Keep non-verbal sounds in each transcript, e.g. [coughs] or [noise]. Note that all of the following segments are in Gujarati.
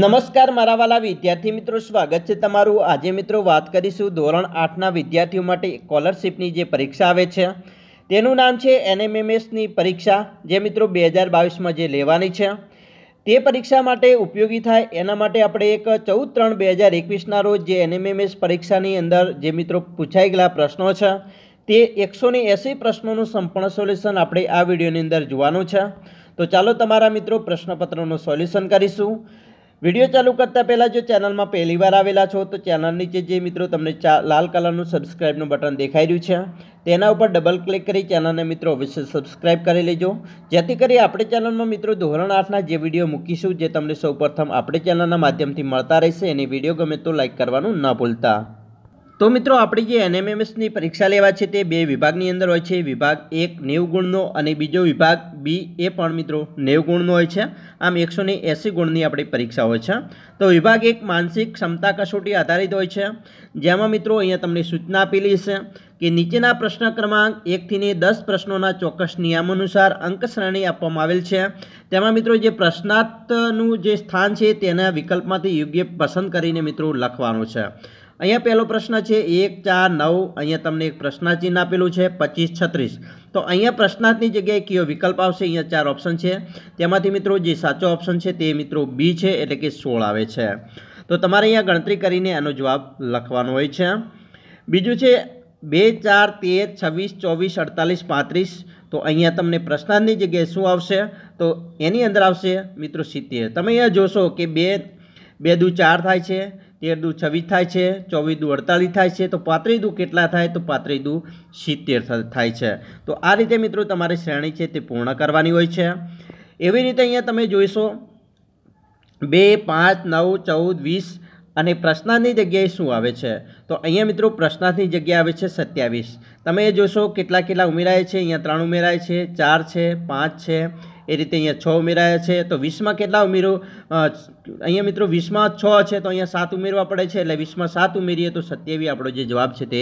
નમસ્કાર મારા વાલા વિદ્યાર્થી મિત્રો સ્વાગત છે તમારું આજે મિત્રો વાત કરીશું ધોરણ આઠના વિદ્યાર્થીઓ માટે સ્કોલરશિપની જે પરીક્ષા આવે છે તેનું નામ છે એનએમએમએસની પરીક્ષા જે મિત્રો બે હજાર બાવીસમાં જે લેવાની છે તે પરીક્ષા માટે ઉપયોગી થાય એના માટે આપણે એક ચૌદ ત્રણ બે હજાર એકવીસના રોજ જે એનએમએમએસ પરીક્ષાની અંદર જે મિત્રો પૂછાઈ ગયેલા પ્રશ્નો છે તે એકસો ને એંસી પ્રશ્નોનું સંપૂર્ણ સોલ્યુશન આપણે આ વિડીયોની અંદર જોવાનું છે તો ચાલો તમારા મિત્રો પ્રશ્નપત્રનું સોલ્યુશન કરીશું વિડીયો ચાલુ કરતાં પહેલાં જો ચેનલમાં પહેલીવાર આવેલા છો તો ચેનલ નીચે જે મિત્રો તમને લાલ કલરનું સબસ્ક્રાઇબનું બટન દેખાઈ રહ્યું છે તેના ઉપર ડબલ ક્લિક કરી ચેનલને મિત્રો અવશ્ય સબસ્ક્રાઇબ કરી લેજો જેથી કરી આપણે ચેનલમાં મિત્રો ધોરણ આઠના જે વિડીયો મૂકીશું જે તમને સૌ પ્રથમ આપણે ચેનલના માધ્યમથી મળતા રહેશે એની વિડીયો ગમે તો લાઇક કરવાનું ન ભૂલતા તો મિત્રો આપણી જે એનએમએમએસની પરીક્ષા લેવા છે તે બે વિભાગની અંદર હોય છે વિભાગ એક નેવ ગુણનો અને બીજો વિભાગ બી એ પણ મિત્રો નેવું ગુણનો હોય છે આમ એકસો એંસી ગુણની આપણી પરીક્ષા હોય છે તો વિભાગ એક માનસિક ક્ષમતા કસોટી આધારિત હોય છે જેમાં મિત્રો અહીંયા તમને સૂચના આપેલી છે કે નીચેના પ્રશ્ન ક્રમાંક એકથીને દસ પ્રશ્નોના ચોક્કસ નિયમ અનુસાર અંક શ્રેણી આપવામાં આવેલ છે તેમાં મિત્રો જે પ્રશ્નાર્થનું જે સ્થાન છે તેના વિકલ્પમાંથી યોગ્ય પસંદ કરીને મિત્રો લખવાનું છે અહીંયા પહેલો પ્રશ્ન છે એક ચાર નવ અહીંયા તમને એક પ્રશ્નાચિહ્ન આપેલું છે પચીસ છત્રીસ તો અહીંયા પ્રશ્નાર્થની જગ્યાએ કયો વિકલ્પ આવશે અહીંયા ચાર ઓપ્શન છે તેમાંથી મિત્રો જે સાચો ઓપ્શન છે તે મિત્રો બી છે એટલે કે સોળ આવે છે તો તમારે અહીંયા ગણતરી કરીને એનો જવાબ લખવાનો હોય છે બીજું છે બે ચાર તેર છવ્વીસ ચોવીસ અડતાલીસ પાંત્રીસ તો અહીંયા તમને પ્રશ્નાર્થની જગ્યાએ શું આવશે તો એની અંદર આવશે મિત્રો સિત્તેર તમે અહીંયા જોશો કે બે બે દુ ચાર થાય છે તેર દુ છવ્વીસ થાય છે ચોવીસ દુ અડતાલીસ થાય છે તો પાંત્રીસ દુ કેટલા થાય તો પાંત્રીસ દુ સિત્તેર થાય છે તો આ રીતે મિત્રો તમારે શ્રેણી છે તે પૂર્ણ કરવાની હોય છે એવી રીતે અહીંયા તમે જોઈશો બે પાંચ નવ ચૌદ વીસ અને પ્રશ્નાર્થની જગ્યાએ શું આવે છે તો અહીંયા મિત્રો પ્રશ્નાર્થની જગ્યાએ આવે છે સત્યાવીસ તમે જોશો કેટલા કેટલા ઉમેરાય છે અહીંયા ત્રણ ઉમેરાય છે ચાર છે પાંચ છે એ રીતે અહીંયા છ ઉમેરાયા છે તો વીસમાં કેટલા ઉમેરો અહીંયા મિત્રો વીસમાં છ છે તો અહીંયા સાત ઉમેરવા પડે છે એટલે વીસમાં સાત ઉમેરીએ તો સત્યાવી આપણો જે જવાબ છે તે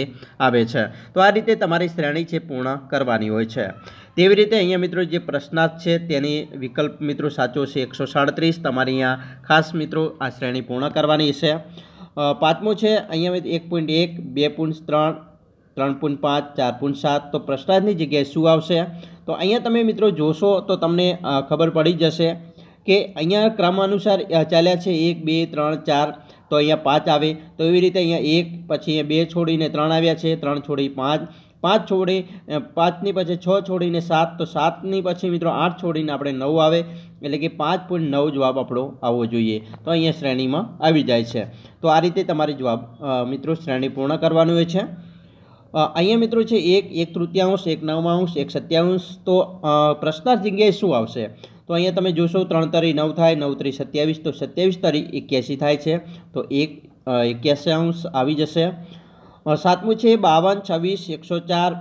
આવે છે તો આ રીતે તમારી શ્રેણી છે પૂર્ણ કરવાની હોય છે તેવી રીતે અહીંયા મિત્રો જે પ્રશ્નાર્થ છે તેની વિકલ્પ મિત્રો સાચો છે એકસો સાડત્રીસ તમારે અહીંયા ખાસ મિત્રો આ શ્રેણી પૂર્ણ કરવાની છે પાંચમું છે અહીંયા એક પોઈન્ટ એક બે પોઈન્ટ ત્રણ ત્રણ પોઈન્ટ પાંચ ચાર પોઈન્ટ સાત તો પ્રશ્નાર્થની જગ્યાએ શું આવશે તો અહીંયા તમે મિત્રો જોશો તો તમને ખબર પડી જશે કે અહીંયા અનુસાર ચાલ્યા છે એક બે ત્રણ ચાર તો અહીંયા પાંચ આવે તો એવી રીતે અહીંયા એક પછી બે છોડીને ત્રણ આવ્યા છે ત્રણ છોડી પાંચ પાંચ છોડી પાંચની પછી છ છોડીને સાત તો સાતની પછી મિત્રો આઠ છોડીને આપણે નવ આવે એટલે કે પાંચ પોઈન્ટ નવ જવાબ આપણો આવવો જોઈએ તો અહીંયા શ્રેણીમાં આવી જાય છે તો આ રીતે તમારે જવાબ મિત્રો શ્રેણી પૂર્ણ કરવાનું હોય છે અહીંયા મિત્રો છે એક એક તૃતીયાંશ એક નવમાંશ એક સત્યાવીસ તો પ્રશ્નાર્થ જગ્યાએ શું આવશે તો અહીંયા તમે જોશો ત્રણ તરી નવ થાય નવ ત્રી સત્યાવીસ તો સત્યાવીસ તરી એક્યાસી થાય છે તો એક એક્યાસી આવી જશે સાતમું છે બાવન છવ્વીસ એકસો ચાર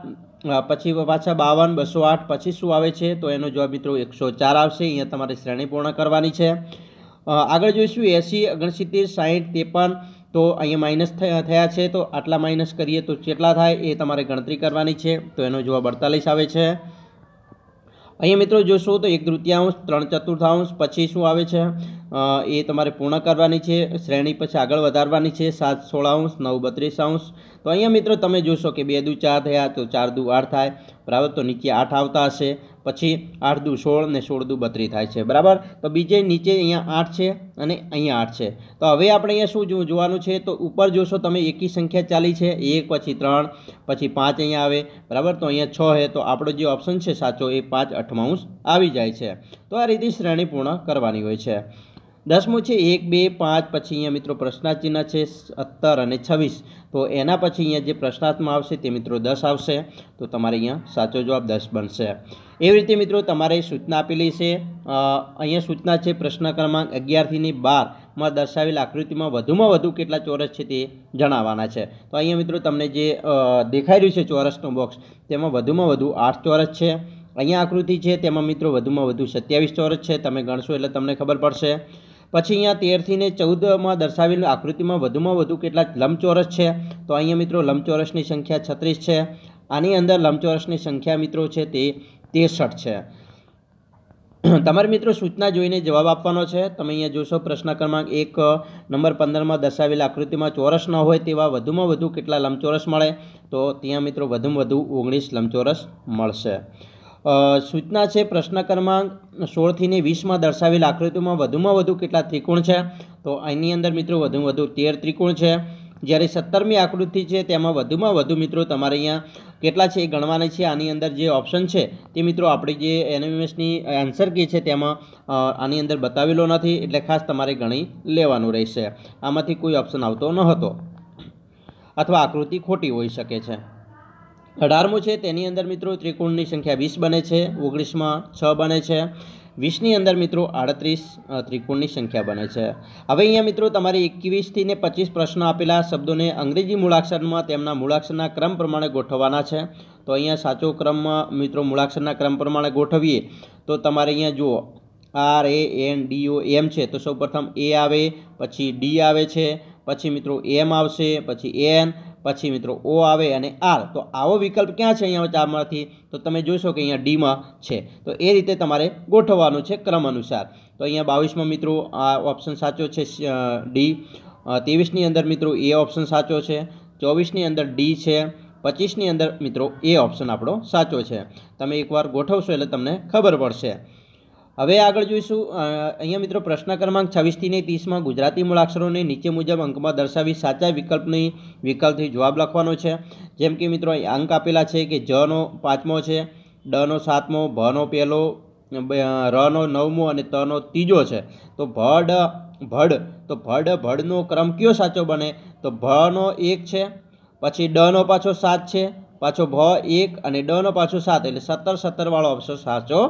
પછી પાછા બાવન બસો આઠ પછી શું આવે છે તો એનો જવાબ મિત્રો એકસો ચાર આવશે અહીંયા તમારે શ્રેણી પૂર્ણ કરવાની છે આગળ જોઈશું એંસી ઓગણસિત્તેર સાહીઠ ત્રેપન તો અહીંયા માઇનસ થયા છે તો આટલા માઇનસ કરીએ તો કેટલા થાય એ તમારે ગણતરી કરવાની છે તો એનો જવાબ અડતાલીસ આવે છે અહીંયા મિત્રો જોશો તો એક તૃતીયાંશ ત્રણ ચતુર્થાંશ પછી શું આવે છે એ તમારે પૂર્ણ કરવાની છે શ્રેણી પછી આગળ વધારવાની છે સાત સોળાંશ નવ બત્રીસાંશ તો અહીંયા મિત્રો તમે જોશો કે બે દુ ચાર થયા તો ચાર દુ આઠ થાય બરાબર તો નીચે આઠ આવતા હશે પછી આઠ દુ સોળ ને સોળ દુ બત્રીસ થાય છે બરાબર તો બીજે નીચે અહીંયા આઠ છે અને અહીંયા આઠ છે તો હવે આપણે અહીંયા શું જોવાનું છે તો ઉપર જોશો તમે એકી સંખ્યા ચાલી છે એક પછી ત્રણ પછી પાંચ અહીંયા આવે બરાબર તો અહીંયા છ છે તો આપણો જે ઓપ્શન છે સાચો એ પાંચ અઠમાઉન્સ આવી જાય છે તો આ રીતે શ્રેણી પૂર્ણ કરવાની હોય છે દસમું છે એક બે પાંચ પછી અહીંયા મિત્રો પ્રશ્નાર્થચિહ્ન છે સત્તર અને છવ્વીસ તો એના પછી અહીંયા જે પ્રશ્નાર્થમાં આવશે તે મિત્રો દસ આવશે તો તમારે અહીંયા સાચો જવાબ દસ બનશે એવી રીતે મિત્રો તમારે સૂચના આપેલી છે અહીંયા સૂચના છે પ્રશ્ન ક્રમાંક અગિયારથીની બારમાં દર્શાવેલ આકૃતિમાં વધુમાં વધુ કેટલા ચોરસ છે તે જણાવવાના છે તો અહીંયા મિત્રો તમને જે દેખાઈ રહ્યું છે ચોરસનું બોક્સ તેમાં વધુમાં વધુ આઠ ચોરસ છે અહીંયા આકૃતિ છે તેમાં મિત્રો વધુમાં વધુ સત્યાવીસ ચોરસ છે તમે ગણશો એટલે તમને ખબર પડશે પછી અહીંયા તેરથી ને ચૌદમાં દર્શાવેલ આકૃતિમાં વધુમાં વધુ કેટલાક લંબચોરસ છે તો અહીંયા મિત્રો લંબચોરસની સંખ્યા છત્રીસ છે આની અંદર લંબચોરસની સંખ્યા મિત્રો છે તે તેસઠ છે તમારે મિત્રો સૂચના જોઈને જવાબ આપવાનો છે તમે અહીંયા જોશો પ્રશ્ન ક્રમાંક એક નંબર પંદરમાં દર્શાવેલ આકૃતિમાં ચોરસ ન હોય તેવા વધુમાં વધુ કેટલા લંબચોરસ મળે તો ત્યાં મિત્રો વધુમાં વધુ ઓગણીસ લંબચોરસ મળશે સૂચના છે પ્રશ્ન ક્રમાંક સોળથી ને વીસમાં દર્શાવેલ આકૃતિમાં વધુમાં વધુ કેટલા ત્રિકોણ છે તો એની અંદર મિત્રો વધુમાં વધુ તેર ત્રિકોણ છે જ્યારે સત્તરમી આકૃતિ છે તેમાં વધુમાં વધુ મિત્રો તમારે અહીંયા કેટલા છે એ ગણવાના છે આની અંદર જે ઓપ્શન છે તે મિત્રો આપણે જે એનએમએસની આન્સર કી છે તેમાં આની અંદર બતાવેલો નથી એટલે ખાસ તમારે ગણી લેવાનું રહેશે આમાંથી કોઈ ઓપ્શન આવતો નહોતો અથવા આકૃતિ ખોટી હોઈ શકે છે અઢારમું છે તેની અંદર મિત્રો ત્રિકોણની સંખ્યા વીસ બને છે ઓગણીસમાં છ બને છે વીસની અંદર મિત્રો આડત્રીસ ત્રિકોણની સંખ્યા બને છે હવે અહીંયા મિત્રો તમારે એકવીસથી ને પચીસ પ્રશ્ન આપેલા શબ્દોને અંગ્રેજી મૂળાક્ષરમાં તેમના મૂળાક્ષરના ક્રમ પ્રમાણે ગોઠવવાના છે તો અહીંયા સાચો ક્રમ મિત્રો મૂળાક્ષરના ક્રમ પ્રમાણે ગોઠવીએ તો તમારે અહીંયા જુઓ R A N D O M છે તો સૌપ્રથમ એ આવે પછી ડી આવે છે પછી મિત્રો એમ આવશે પછી એન પછી મિત્રો ઓ આવે અને આર તો આવો વિકલ્પ ક્યાં છે અહીંયા ચારમાંથી તો તમે જોશો કે અહીંયા ડીમાં છે તો એ રીતે તમારે ગોઠવવાનું છે ક્રમ અનુસાર તો અહીંયા બાવીસમાં મિત્રો આ ઓપ્શન સાચો છે ડી ત્રેવીસની અંદર મિત્રો એ ઓપ્શન સાચો છે ચોવીસની અંદર ડી છે પચીસની અંદર મિત્રો એ ઓપ્શન આપણો સાચો છે તમે એકવાર ગોઠવશો એટલે તમને ખબર પડશે હવે આગળ જોઈશું અહીંયા મિત્રો પ્રશ્ન ક્રમાંક છવ્વીસથી નહીં ત્રીસમાં ગુજરાતી મૂળાક્ષરોને નીચે મુજબ અંકમાં દર્શાવી સાચા વિકલ્પની વિકલ્પથી જવાબ લખવાનો છે જેમ કે મિત્રો અંક આપેલા છે કે જનો પાંચમો છે ડનો સાતમો ભનો પહેલો રનો નવમો અને તનો ત્રીજો છે તો ભડ ભડ તો ભડ ભડનો ક્રમ કયો સાચો બને તો ભનો એક છે પછી ડનો પાછો સાત છે પાછો ભ એક અને ડનો પાછો સાત એટલે સત્તર સત્તરવાળો ઓપ્શન સાચો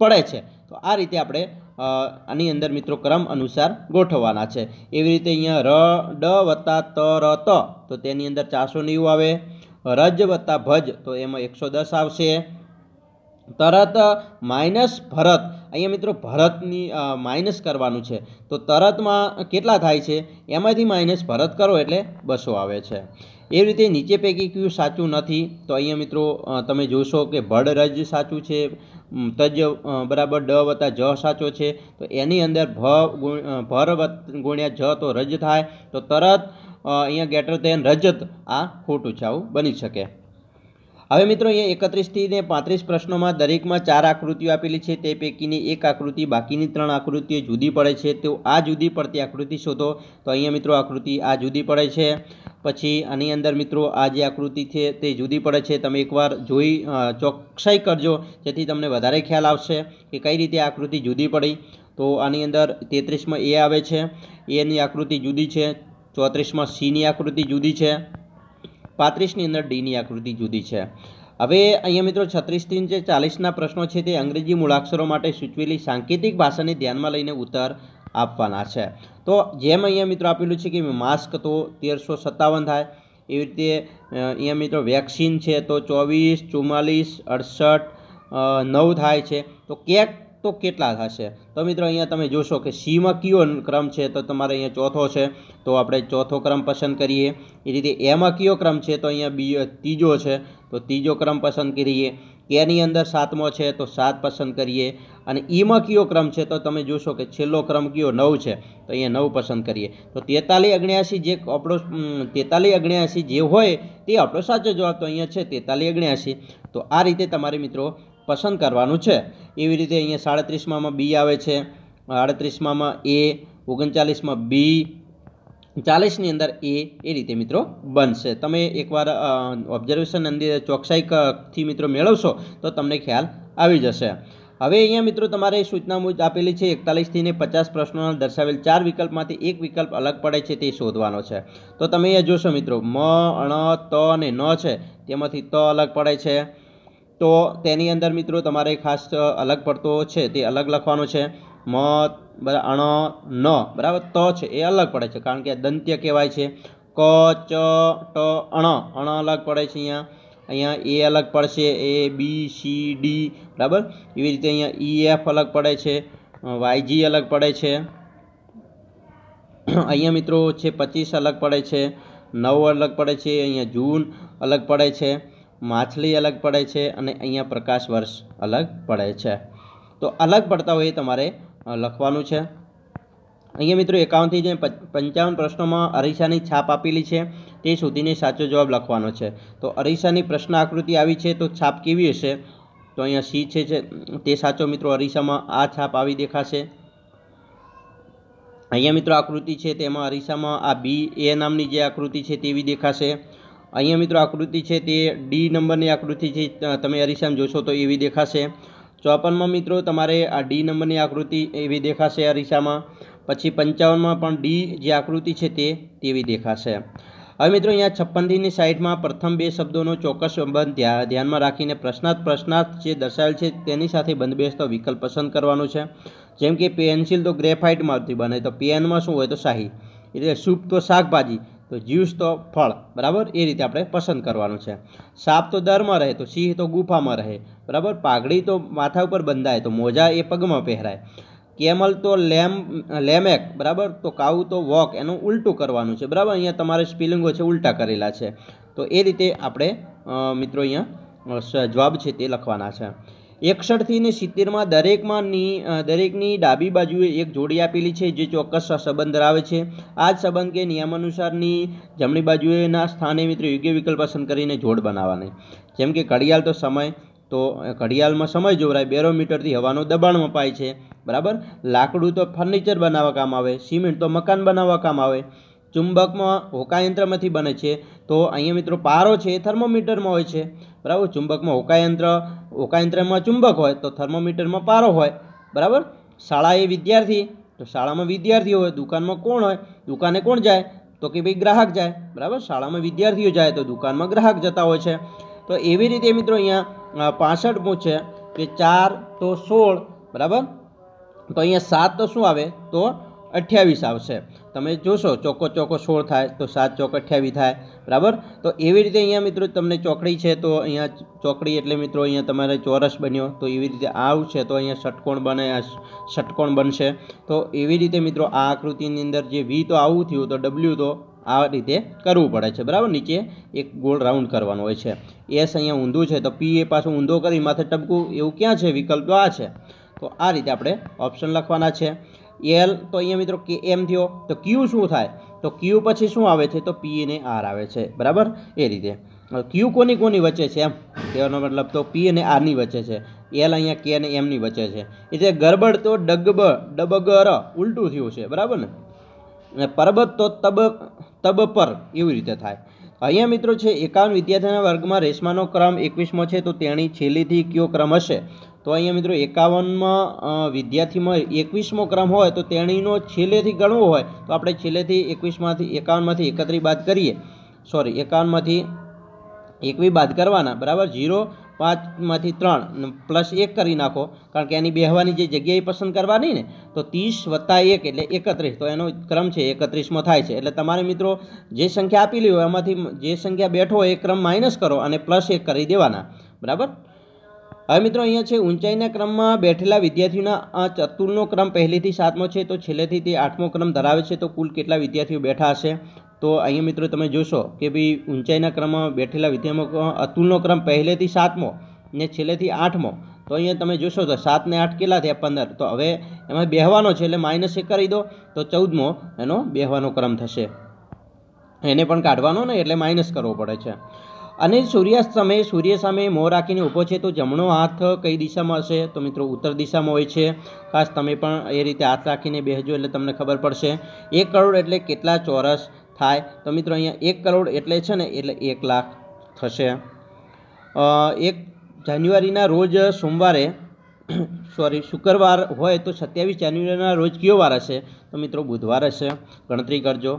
પડે છે તો આ રીતે આપણે આની અંદર મિત્રો ક્રમ અનુસાર ગોઠવવાના છે એવી રીતે અહીંયા ર ડ વત્તા ત ર ત તો તેની અંદર ચારસો નેવું આવે રજ વત્તા ભજ તો એમાં એકસો દસ આવશે તરત માઇનસ ભરત અહીંયા મિત્રો ભરતની માઇનસ કરવાનું છે તો તરતમાં કેટલા થાય છે એમાંથી માઇનસ ભરત કરો એટલે બસો આવે છે એવી રીતે નીચે પૈકી ક્યુ સાચું નથી તો અહીંયા મિત્રો તમે જોશો કે ભડ રજ સાચું છે તજ બરાબર ડ વત્તા જ સાચો છે તો એની અંદર ભ ગુણ ભર ગુણ્યા જ તો રજ થાય તો તરત અહીંયા ગેટર તેન રજત આ ખોટું છે આવું બની શકે હવે મિત્રો અહીંયા એકત્રીસથી ને પાંત્રીસ પ્રશ્નોમાં દરેકમાં ચાર આકૃતિઓ આપેલી છે તે પૈકીની એક આકૃતિ બાકીની ત્રણ આકૃતિઓ જુદી પડે છે તો આ જુદી પડતી આકૃતિ શોધો તો અહીંયા મિત્રો આકૃતિ આ જુદી પડે છે પછી આની અંદર મિત્રો આ જે આકૃતિ છે તે જુદી પડે છે તમે એકવાર જોઈ ચોકસાઈ કરજો જેથી તમને વધારે ખ્યાલ આવશે કે કઈ રીતે આકૃતિ જુદી પડી તો આની અંદર તેત્રીસમાં એ આવે છે એની આકૃતિ જુદી છે ચોત્રીસમાં સીની આકૃતિ જુદી છે પાંત્રીસની અંદર ડીની આકૃતિ જુદી છે હવે અહીંયા મિત્રો છત્રીસથી જે ચાલીસના પ્રશ્નો છે તે અંગ્રેજી મૂળાક્ષરો માટે સૂચવેલી સાંકેતિક ભાષાને ધ્યાનમાં લઈને ઉત્તર આપવાના છે તો જેમ અહીંયા મિત્રો આપેલું છે કે માસ્ક તો તેરસો સત્તાવન થાય એવી રીતે અહીંયા મિત્રો વેક્સિન છે તો ચોવીસ ચુમ્માલીસ અડસઠ નવ થાય છે તો ક્યાંક તો કેટલા થશે તો મિત્રો અહીંયા તમે જોશો કે સીમાં કયો ક્રમ છે તો તમારે અહીંયા ચોથો છે તો આપણે ચોથો ક્રમ પસંદ કરીએ એ રીતે એમાં કયો ક્રમ છે તો અહીંયા બીજો ત્રીજો છે તો ત્રીજો ક્રમ પસંદ કરીએ કેની અંદર સાતમો છે તો સાત પસંદ કરીએ અને ઈમાં કયો ક્રમ છે તો તમે જોશો કે છેલ્લો ક્રમ કયો નવ છે તો અહીંયા નવ પસંદ કરીએ તો તેતાલીસ અગણ્યાસી જે આપણો તેતાલીસ અગણ્યાસી જે હોય તે આપણો સાચો જવાબ તો અહીંયા છે તેતાલીસ અગણ્યાસી તો આ રીતે તમારે મિત્રો પસંદ કરવાનું છે એવી રીતે અહીંયા સાડત્રીસમાં બી આવે છે આડત્રીસમાં એ ઓગણચાલીસમાં બી ચાલીસની અંદર એ એ રીતે મિત્રો બનશે તમે એકવાર ઓબ્ઝર્વેશન અંદર ચોકસાઈથી મિત્રો મેળવશો તો તમને ખ્યાલ આવી જશે હવે અહીંયા મિત્રો તમારે સૂચના મુજબ આપેલી છે એકતાલીસથી ને પચાસ પ્રશ્નોના દર્શાવેલ ચાર વિકલ્પમાંથી એક વિકલ્પ અલગ પડે છે તે શોધવાનો છે તો તમે અહીંયા જોશો મિત્રો મ અણ ત અને ન છે તેમાંથી ત અલગ પડે છે તો તેની અંદર મિત્રો તમારે ખાસ અલગ પડતો છે તે અલગ લખવાનો છે મ અણ ન બરાબર ત છે એ અલગ પડે છે કારણ કે દંત્ય કહેવાય છે ક ચ ટ અણ અણ અલગ પડે છે અહીંયા અહીંયા એ અલગ પડશે એ બી સી ડી બરાબર એવી રીતે અહીંયા ઈ એફ અલગ પડે છે વાયજી અલગ પડે છે અહીંયા મિત્રો છે પચીસ અલગ પડે છે નવ અલગ પડે છે અહીંયા જૂન અલગ પડે છે માછલી અલગ પડે છે અને અહીંયા પ્રકાશ વર્ષ અલગ પડે છે તો અલગ પડતા હોય એ તમારે લખવાનું છે અહીંયા મિત્રો એકાવનથી જે પંચાવન પ્રશ્નોમાં અરીસાની છાપ આપેલી છે તે સુધીને સાચો જવાબ લખવાનો છે તો અરીસાની પ્રશ્ન આકૃતિ આવી છે તો છાપ કેવી હશે તો અહીંયા સી છે તે સાચો મિત્રો અરીસામાં આ છાપ આવી દેખાશે અહીંયા મિત્રો આકૃતિ છે તેમાં અરીસામાં આ બી એ નામની જે આકૃતિ છે તેવી દેખાશે અહીંયા મિત્રો આકૃતિ છે તે ડી નંબરની આકૃતિ છે તમે અરીસામાં જોશો તો એવી દેખાશે ચોપનમાં મિત્રો તમારે આ ડી નંબરની આકૃતિ એવી દેખાશે અરીસામાં પછી પંચાવનમાં પણ ડી જે આકૃતિ છે તે તેવી દેખાશે હવે મિત્રો અહીંયા છપ્પનથીની સાઇડમાં પ્રથમ બે શબ્દોનો ચોક્કસ સંબંધ ધ્યાનમાં રાખીને પ્રશ્નાર્થ પ્રશ્નાર્થ જે દર્શાવેલ છે તેની સાથે બંધબેસતો વિકલ્પ પસંદ કરવાનો છે જેમ કે પેન્સિલ તો ગ્રેફાઇટમાંથી બને તો પેનમાં શું હોય તો શાહી એટલે સૂપ તો શાકભાજી તો જ્યુસ તો ફળ બરાબર એ રીતે આપણે પસંદ કરવાનું છે સાપ તો દરમાં રહે તો સિંહ તો ગુફામાં રહે બરાબર પાઘડી તો માથા ઉપર બંધાય તો મોજા એ પગમાં પહેરાય કેમલ તો લેમ લેમેક બરાબર તો કાઉ તો વોક એનું ઉલટું કરવાનું છે બરાબર અહીંયા તમારે સ્પિલિંગો છે ઉલટા કરેલા છે તો એ રીતે આપણે મિત્રો અહીંયા જવાબ છે તે લખવાના છે એકસઠથી ને સિત્તેરમાં દરેકમાં દરેકની ડાબી બાજુએ એક જોડી આપેલી છે જે ચોક્કસ સંબંધ ધરાવે છે આ જ સંબંધ કે નિયમ અનુસારની જમણી બાજુએના સ્થાને મિત્રો યોગ્ય વિકલ્પ પસંદ કરીને જોડ બનાવવાની જેમ કે ઘડિયાળ તો સમય તો ઘડિયાળમાં સમય જોવરાય બેરોમીટરથી હવાનો દબાણ મપાય છે બરાબર લાકડું તો ફર્નિચર બનાવવા કામ આવે સિમેન્ટ તો મકાન બનાવવા કામ આવે ચુંબકમાં હોકાયંત્રમાંથી બને છે તો અહીંયા મિત્રો પારો છે એ થર્મોમીટરમાં હોય છે બરાબર ચુંબકમાં હોકાયંત્ર હોકાયંત્રમાં ચુંબક હોય તો થર્મોમીટરમાં પારો હોય બરાબર શાળા એ વિદ્યાર્થી તો શાળામાં વિદ્યાર્થીઓ હોય દુકાનમાં કોણ હોય દુકાને કોણ જાય તો કે ભાઈ ગ્રાહક જાય બરાબર શાળામાં વિદ્યાર્થીઓ જાય તો દુકાનમાં ગ્રાહક જતા હોય છે તો એવી રીતે મિત્રો અહીંયા પાસઠ પૂછે કે ચાર તો સોળ બરાબર તો અહીંયા સાત તો શું આવે તો અઠ્યાવીસ આવશે તમે જોશો ચોકો ચોકો સોળ થાય તો સાત ચોક અઠ્યાવી થાય બરાબર તો એવી રીતે અહીંયા મિત્રો તમને ચોકડી છે તો અહીંયા ચોકડી એટલે મિત્રો અહીંયા તમારે ચોરસ બન્યો તો એવી રીતે આવ છે તો અહીંયા ષટકોણ બને ષટકોણ બનશે તો એવી રીતે મિત્રો આ આકૃતિની અંદર જે વી તો આવું થયું તો ડબલ્યુ તો આ રીતે કરવું પડે છે બરાબર નીચે એક ગોળ રાઉન્ડ કરવાનો હોય છે એસ અહીંયા ઊંધું છે તો પી એ પાછું ઊંધો કરી માથે ટપકું એવું ક્યાં છે વિકલ્પ તો આ છે તો આ રીતે આપણે ઓપ્શન લખવાના છે એલ તો અહીંયા મિત્રો કે એમ થયો તો ક્યુ શું થાય તો ક્યુ પછી શું આવે છે તો પી અને આર આવે છે બરાબર એ રીતે ક્યુ કોની કોની વચ્ચે છે એમ તેનો મતલબ તો પી અને આરની વચ્ચે છે એલ અહીંયા કે અને એમની વચ્ચે છે એટલે ગરબડ તો ડગબ ડબગર ઉલટું થયું છે બરાબર ને અને પરબત તો તબ તબ પર એવી રીતે થાય અહીંયા મિત્રો છે એકાવન વિદ્યાર્થીના વર્ગમાં રેશમાનો ક્રમ એકવીસમો છે તો તેની છેલ્લીથી કયો ક્રમ હશે તો અહીંયા મિત્રો એકાવનમાં વિદ્યાર્થીમાં એકવીસમો ક્રમ હોય તો તેણીનો છેલ્લેથી ગણવો હોય તો આપણે છેલ્લેથી એકવીસમાંથી એકાવનમાંથી એકત્રી બાદ કરીએ સોરી એકાવનમાંથી એકવી બાદ કરવાના બરાબર ઝીરો પાંચમાંથી ત્રણ પ્લસ એક કરી નાખો કારણ કે એની બેહવાની જે જગ્યાએ પસંદ કરવાની ને તો ત્રીસ વત્તા એક એટલે એકત્રીસ તો એનો ક્રમ છે એકત્રીસમાં થાય છે એટલે તમારે મિત્રો જે સંખ્યા આપેલી હોય એમાંથી જે સંખ્યા બેઠો હોય એ ક્રમ માઇનસ કરો અને પ્લસ એક કરી દેવાના બરાબર હવે મિત્રો અહીંયા છે ઊંચાઈના ક્રમમાં બેઠેલા વિદ્યાર્થીઓના આ ચતુરનો ક્રમ પહેલેથી સાતમો છે તો છેલ્લેથી તે આઠમો ક્રમ ધરાવે છે તો કુલ કેટલા વિદ્યાર્થીઓ બેઠા હશે તો અહીંયા મિત્રો તમે જોશો કે ભાઈ ઊંચાઈના ક્રમમાં બેઠેલા વિદ્યાર્થીઓ અતુલનો ક્રમ પહેલેથી સાતમો ને છેલ્લેથી આઠમો તો અહીંયા તમે જોશો તો સાત ને આઠ કેટલા થયા પંદર તો હવે એમાં બેહવાનો છે એટલે માઇનસ એક કરી દો તો ચૌદમો એનો બેહવાનો ક્રમ થશે એને પણ કાઢવાનો ને એટલે માઇનસ કરવો પડે છે અને સૂર્યાસ્ત સમયે સૂર્ય સામે મોં રાખીને ઊભો છે તો જમણો હાથ કઈ દિશામાં હશે તો મિત્રો ઉત્તર દિશામાં હોય છે ખાસ તમે પણ એ રીતે હાથ રાખીને બેસજો એટલે તમને ખબર પડશે એક કરોડ એટલે કેટલા ચોરસ થાય તો મિત્રો અહીંયા એક કરોડ એટલે છે ને એટલે એક લાખ થશે એક જાન્યુઆરીના રોજ સોમવારે [coughs] સોરી શુક્રવાર હોય તો સત્યાવીસ જાન્યુઆરીના રોજ કયો વાર હશે તો મિત્રો બુધવાર હશે ગણતરી કરજો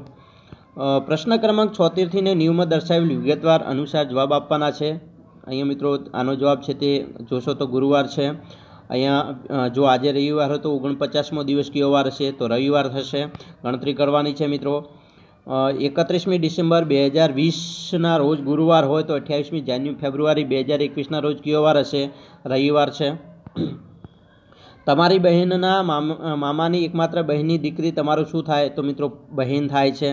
પ્રશ્ન ક્રમાંક છોતેરથી ને દર્શાવેલ વિગતવાર અનુસાર જવાબ આપવાના છે અહીંયા મિત્રો આનો જવાબ છે તે જોશો તો ગુરુવાર છે અહીંયા જો આજે રવિવાર હતો ઓગણપચાસમો દિવસ કયો વાર હશે તો રવિવાર થશે ગણતરી કરવાની છે મિત્રો એકત્રીસમી ડિસેમ્બર બે હજાર વીસના રોજ ગુરુવાર હોય તો અઠ્યાવીસમી જાન્યુ ફેબ્રુઆરી બે હજાર એકવીસના રોજ કયો વાર હશે રવિવાર છે તમારી બહેનના મામાની એકમાત્ર બહેનની દીકરી તમારું શું થાય તો મિત્રો બહેન થાય છે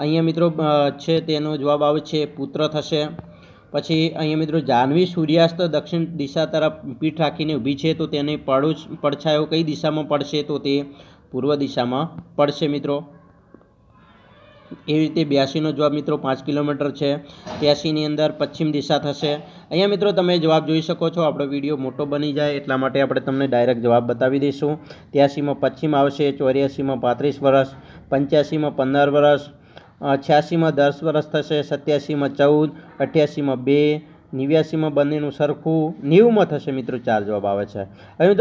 અહીંયા મિત્રો છે તેનો જવાબ આવે છે પુત્ર થશે પછી અહીંયા મિત્રો જાહ્નવી સૂર્યાસ્ત દક્ષિણ દિશા તરફ પીઠ રાખીને ઊભી છે તો તેને પડોશ પડછાયો કઈ દિશામાં પડશે તો તે પૂર્વ દિશામાં પડશે મિત્રો એવી રીતે બ્યાસીનો જવાબ મિત્રો પાંચ કિલોમીટર છે બ્યાસીની અંદર પશ્ચિમ દિશા થશે અહીંયા મિત્રો તમે જવાબ જોઈ શકો છો આપણો વિડીયો મોટો બની જાય એટલા માટે આપણે તમને ડાયરેક્ટ જવાબ બતાવી દઈશું ત્યાસીમાં પશ્ચિમ આવશે ચોર્યાસીમાં પાંત્રીસ વર્ષ પંચ્યાસીમાં પંદર વર્ષ છ્યાસીમાં દસ વર્ષ થશે સત્યાસીમાં ચૌદ અઠ્યાસીમાં બે નેવ્યાસીમાં બંનેનું સરખું નેવુંમાં થશે મિત્રો ચાર જવાબ આવે છે હવે મિત્રો